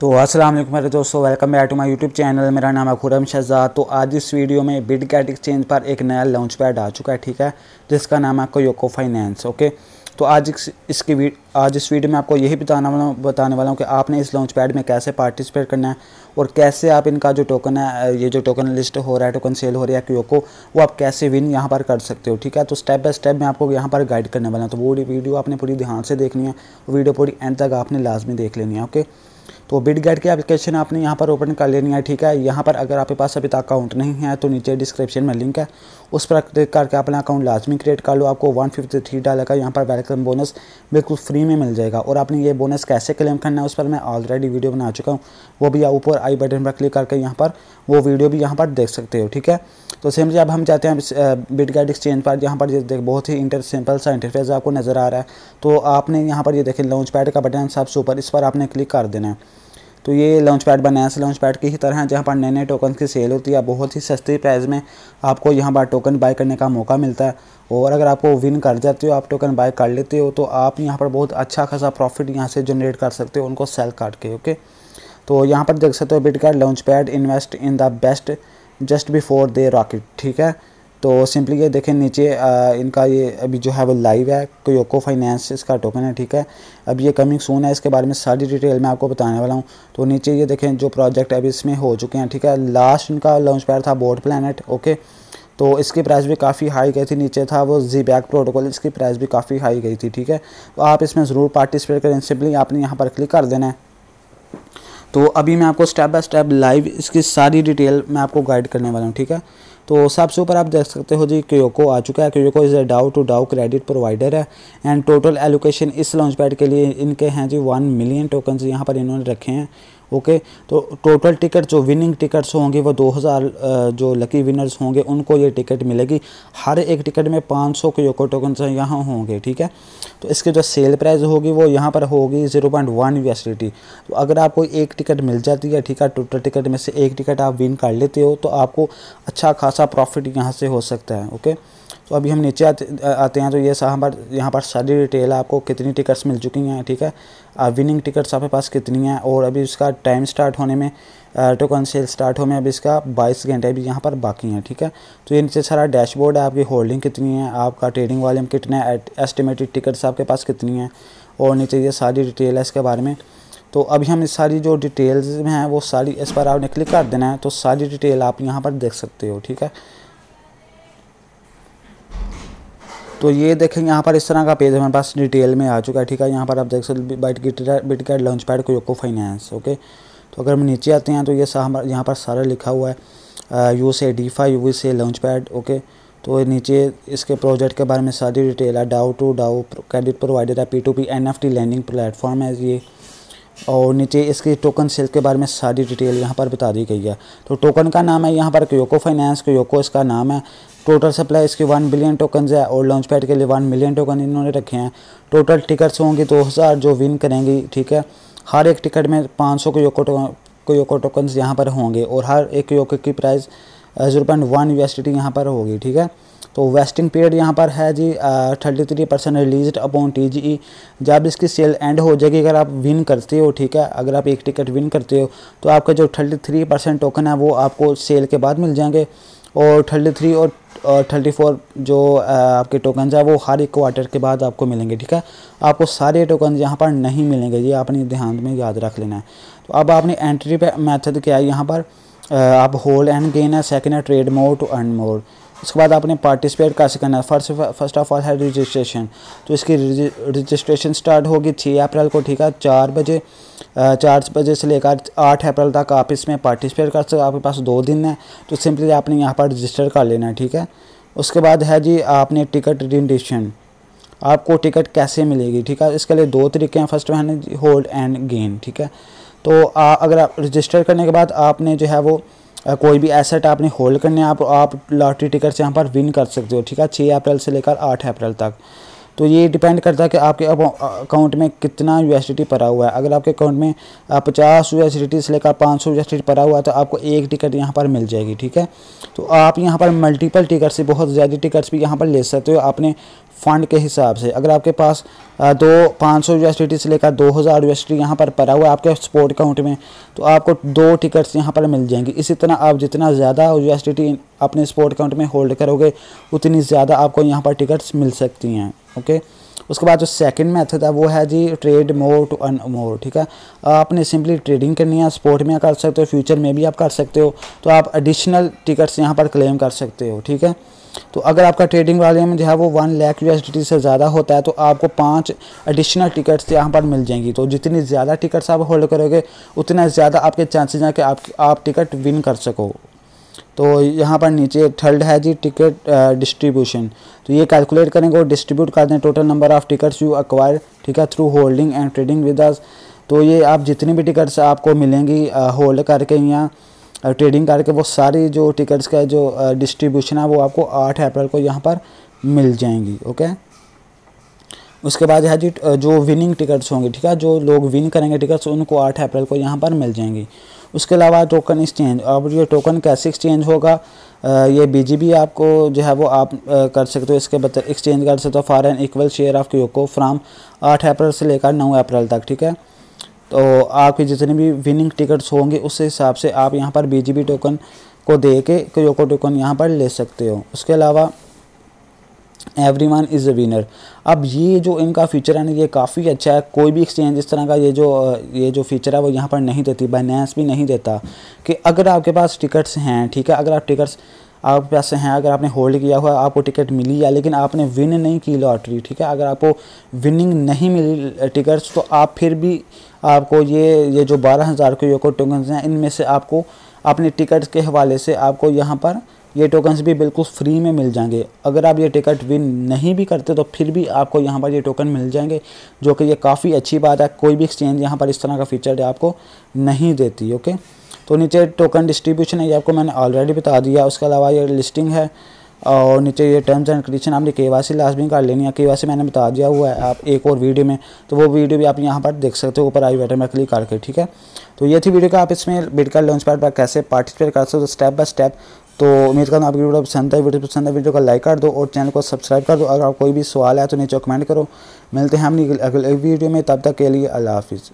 तो अस्सलाम वालेकुम मेरे दोस्तों welcome back to my YouTube channel मेरा नाम है खुरम शहजाद तो आज इस वीडियो में बिड कैट एक्सचेंज पर एक नया लॉन्च पैड आ चुका है ठीक है जिसका नाम है आपको योको फाइनेंस ओके तो आज इसकी वीड आज इस वीडियो में आपको यही बताना वाला बताने वाला हूँ कि आपने इस लॉन्च पैड में कैसे पार्टिसिपेट करना है और कैसे आप इनका जो टोकन है ये जो टोकन लिस्ट हो रहा है टोकन सेल हो रहा है क्योको वो आप कैसे विन यहाँ पर कर सकते हो ठीक है तो स्टेप बाय स्टेप मैं आपको यहाँ पर गाइड करने वाला हूँ तो वो वीडियो आपने पूरी ध्यान से देखनी है वीडियो पूरी एंड तक आपने लाजमी देख लेनी है ओके तो बिट गाइड की एप्लीकेशन आपने यहाँ पर ओपन कर लेनी है ठीक है यहाँ पर अगर आपके पास अभी तक अकाउंट नहीं है तो नीचे डिस्क्रिप्शन में लिंक है उस पर क्लिक करके अपना अकाउंट लाजमी क्रिएट कर लो आपको वन फिफ्टी थ्री डाले का यहाँ पर वेलकम बोनस बिल्कुल फ्री में मिल जाएगा और आपने ये बोनस कैसे क्लेम करना है उस पर मैं ऑलरेडी वीडियो बना चुका हूँ वो भी ऊपर आई बटन पर क्लिक करके यहाँ पर वो वीडियो भी यहाँ पर देख सकते हो ठीक है तो जी अब हम चाहते हैं बिट गाइड एक्सचेंज पर यहाँ पर देख बहुत ही इंटर सिंपल सा इंटरफेस आपको नज़र आ रहा है तो आपने यहाँ पर ये देखें लॉन्च पैड का बटन सबसे ऊपर इस पर आपने क्लिक कर देना है तो ये launch pad Binance launch pad की ही तरह है जहाँ पर नए नए टोकन की सेल होती है बहुत ही सस्ती प्राइस में आपको यहाँ पर टोकन बाय करने का मौका मिलता है और अगर आपको विन कर जाते हो आप टोकन बाय कर लेते हो तो आप यहाँ पर बहुत अच्छा खासा प्रॉफिट यहाँ से जनरेट कर सकते हो उनको सेल काट के ओके तो यहाँ पर देख सकते हो bit launch pad invest in the best just before they rocket ठीक है तो सिंपली ये देखें नीचे आ, इनका ये अभी जो है वो लाइव है कोयोको तो फाइनेंस इसका टोकन है ठीक है अब ये कमिंग सून है इसके बारे में सारी डिटेल मैं आपको बताने वाला हूँ तो नीचे ये देखें जो प्रोजेक्ट अभी इसमें हो चुके हैं ठीक है लास्ट इनका लॉन्च पैर था बोर्ड प्लानट ओके तो इसकी प्राइस भी काफ़ी हाई गई थी नीचे था वो जी बैक प्रोटोकॉल इसकी प्राइस भी काफ़ी हाई गई थी ठीक है तो आप इसमें ज़रूर पार्टिसिपेट करें सिंपली आपने यहाँ पर क्लिक कर देना है तो अभी मैं आपको स्टेप बाय स्टेप लाइव इसकी सारी डिटेल मैं आपको गाइड करने वाला हूँ ठीक है तो सबसे ऊपर आप देख सकते हो जी क्योको आ चुका है Kyoko is a DAO to DAO credit provider है एंड टोटल एलोकेशन इस लॉन्च पैड के लिए इनके हैं जी वन मिलियन टोकन्स यहाँ पर इन्होंने रखे हैं ओके तो टोटल टिकट जो विनिंग टिकट्स होंगी वो 2000 जो लकी विनर्स होंगे उनको ये टिकट मिलेगी हर एक टिकट में 500 सौ के योको टोकन यहाँ होंगे ठीक है तो इसकी जो सेल प्राइस होगी वो यहाँ पर होगी जीरो पॉइंट वन तो अगर आपको एक टिकट मिल जाती है ठीक है टोटल टिकट में से एक टिकट आप विन कर लेते हो तो आपको अच्छा खासा प्रॉफिट यहाँ से हो सकता है ओके तो अभी हम नीचे आते आते हैं तो ये हमारे यहाँ पर सारी डिटेल आपको कितनी टिकट्स मिल चुकी हैं ठीक है विनिंग टिकट्स आपके पास कितनी हैं और अभी इसका टाइम स्टार्ट होने में टोकन सेल स्टार्ट होने में अभी इसका 22 घंटे अभी यहाँ पर बाकी हैं ठीक है तो ये नीचे सारा डैशबोर्ड है आपकी होल्डिंग कितनी है आपका ट्रेडिंग वॉल्यूम कितना है एस्टिमेटेड टिकट्स आपके पास कितनी हैं और नीचे ये सारी डिटेल है इसके बारे में तो अभी हम इस सारी जो डिटेल्स में हैं वो सारी इस पर आपने क्लिक कर देना है तो सारी डिटेल आप यहाँ पर देख सकते हो ठीक है तो ये देखें यहाँ पर इस तरह का पेज हमारे पास डिटेल में आ चुका है ठीक है यहाँ पर आप देख सकते Bitget Bitcat launch pad को योको फाइनेंस ओके तो अगर हम नीचे आते हैं तो ये हमारे यहाँ पर सारा लिखा हुआ है यू से डी फाइव यू से लॉन्च पैड ओके तो नीचे इसके प्रोजेक्ट के बारे में सारी डिटेल है DAO to DAO credit provided है P to P N F T lending platform है ये और नीचे इसकी टोकन सेल के बारे में सारी डिटेल यहाँ पर बता दी गई है तो टोकन का नाम है यहाँ पर क्योको फाइनेंस क्योको इसका नाम है टोटल सप्लाई इसकी वन बिलियन टोकन है और लॉन्च पैड के लिए वन मिलियन टोकन इन्होंने रखे हैं टोटल टिकट्स होंगी दो हज़ार जो विन करेंगी ठीक है हर एक टिकट में पाँच सौ क्योको टोकन क्योको टोकन यहाँ पर होंगे और हर एक क्योको की price zero point one U T यहाँ पर होगी ठीक है तो वेस्टिंग पीरियड यहाँ पर है G thirty three percent release upon T G E जब इसकी सेल एंड हो जाएगी अगर आप विन करते हो ठीक है अगर आप एक टिकट विन करते हो तो आपका जो थर्टी थ्री परसेंट टोकन है वो आपको सेल के बाद मिल जाएंगे और थर्टी थ्री और थर्टी फोर जो आपके टोकन है वो हर एक क्वार्टर के बाद आपको मिलेंगे ठीक है आपको सारे टोकन यहाँ पर नहीं मिलेंगे ये आपने ध्यान में याद रख लेना है तो अब आपने एंट्री पे मेथड क्या है यहाँ पर आप होल एंड गेन है सेकेंड है trade more to earn more उसके बाद आपने पार्टिसिपेट कैसे करना है फर्स्ट फर्स्ट ऑफ ऑल है रजिस्ट्रेशन तो इसकी रजिस्ट्रेशन स्टार्ट होगी छः अप्रैल को ठीक है चार बजे चार बजे से लेकर आठ अप्रैल तक आप इसमें पार्टिसिपेट कर सकते हो आपके पास दो दिन है तो सिंपली आपने यहाँ पर रजिस्टर कर लेना है ठीक है उसके बाद है जी आपने टिकट रिडेशन आपको टिकट कैसे मिलेगी ठीक है इसके लिए दो तरीके हैं first one hold and gain ठीक है तो आ, अगर आप रजिस्टर करने के बाद आपने जो है वो कोई भी एसेट आपने होल्ड करने आप आप लॉटरी टिकट यहाँ पर विन कर सकते हो ठीक है छः अप्रैल से लेकर आठ अप्रैल तक तो ये डिपेंड करता है कि आपके अकाउंट में कितना यू एस पड़ा हुआ है अगर आपके अकाउंट में पचास यू एस से लेकर पाँच सौ यू पड़ा हुआ है तो आपको एक टिकट यहाँ पर मिल जाएगी ठीक है तो आप यहाँ पर मल्टीपल टिकट से बहुत ज़्यादा टिकट्स भी यहाँ पर ले सकते हो अपने फंड के हिसाब से अगर आपके पास दो पाँच सौ यू से लेकर दो हज़ार यू एस यहाँ पर पड़ा हुआ है आपके स्पोर्ट अकाउंट में तो आपको दो टिकट्स यहाँ पर मिल जाएंगी इसी तरह आप जितना ज़्यादा यू एस अपने स्पोर्ट अकाउंट में होल्ड करोगे उतनी ज़्यादा आपको यहाँ पर टिकट्स मिल सकती हैं ओके उसके बाद जो सेकंड मेथड है वो है जी ट्रेड मोर टू अन मोर ठीक है आपने सिंपली ट्रेडिंग करनी है स्पोर्ट में कर सकते हो फ्यूचर में भी आप कर सकते हो तो आप एडिशनल टिकट्स यहाँ पर क्लेम कर सकते हो ठीक है तो अगर आपका ट्रेडिंग वॉल्यूम जो है वो वन लाख यू से ज़्यादा होता है तो आपको पाँच एडिशनल टिकट्स यहाँ पर मिल जाएंगी तो जितनी ज़्यादा टिकट्स आप होल्ड करोगे उतना ज़्यादा आपके चांसेज हैं कि आप, आप टिकट विन कर सको तो यहाँ पर नीचे थर्ड है जी टिकट डिस्ट्रीब्यूशन तो ये कैलकुलेट करेंगे और डिस्ट्रीब्यूट कर दें total number of tickets you acquire ठीक है through holding and trading with us तो ये आप जितनी भी टिकट्स आपको मिलेंगी होल्ड करके यहाँ ट्रेडिंग कार्ड के वो सारी जो टिकट्स का जो डिस्ट्रीब्यूशन है वो आपको आठ अप्रैल को यहाँ पर मिल जाएंगी ओके उसके बाद है जी जो विनिंग टिकट्स होंगे ठीक है जो लोग विन करेंगे टिकट्स उनको आठ अप्रैल को यहाँ पर मिल जाएंगी उसके अलावा टोकन एक्सचेंज अब ये टोकन कैसे एक्सचेंज होगा ये बीजीबी आपको जो है वो आप कर सकते हो इसके बदल एक्सचेंज कर सकते हो for an equal share of Kyoko from आठ अप्रैल से लेकर नौ अप्रैल तक ठीक है तो आपके जितने भी विनिंग टिकट्स होंगे उस हिसाब से आप यहाँ पर बी टोकन को दे के क्योको टोकन यहाँ पर ले सकते हो उसके अलावा everyone is a winner अब ये जो इनका फीचर है ना ये काफ़ी अच्छा है कोई भी एक्सचेंज इस तरह का ये जो ये जो फीचर है वो यहाँ पर नहीं देती बाइनेंस भी नहीं देता कि अगर आपके पास टिकट्स हैं ठीक है अगर आप टिकट्स आप पास हैं अगर आपने होल्ड किया हुआ आपको टिकट मिली या लेकिन आपने विन नहीं की लॉटरी ठीक है अगर आपको विनिंग नहीं मिली टिकट्स तो आप फिर भी आपको ये ये जो बारह हज़ार के योको टोकन्स हैं इनमें से आपको अपने टिकट के हवाले से आपको यहाँ पर ये टोकन्स भी बिल्कुल फ्री में मिल जाएंगे अगर आप ये टिकट विन नहीं भी करते तो फिर भी आपको यहाँ पर ये टोकन मिल जाएंगे जो कि ये काफ़ी अच्छी बात है कोई भी एक्सचेंज यहाँ पर इस तरह का फीचर आपको नहीं देती ओके तो नीचे टोकन डिस्ट्रीब्यूशन है ये आपको मैंने ऑलरेडी बता दिया उसके अलावा ये लिस्टिंग है और नीचे ये टर्म्स एंड कंडीशन आपने के वासी लाजमी कर लेनी है के वाई सी मैंने बता दिया हुआ है आप एक और वीडियो में तो वो वीडियो भी आप यहाँ पर देख सकते हो ऊपर आई बैठे में क्लिक करके ठीक है तो ये थी वीडियो का आप इसमें बिटकॉइन लॉन्च पैड पर कैसे पार्टिसिपेट कर सकते हो स्टेप बाय स्टेप तो उम्मीद करना आपकी वीडियो पसंद है वीडियो पसंद है वीडियो को लाइक कर दो और चैनल को सब्सक्राइब कर दो अगर आप कोई भी सवाल है तो नीचे कमेंट करो मिलते हैं हम अगले वीडियो में तब तक के लिए अल्लाह हाफिज़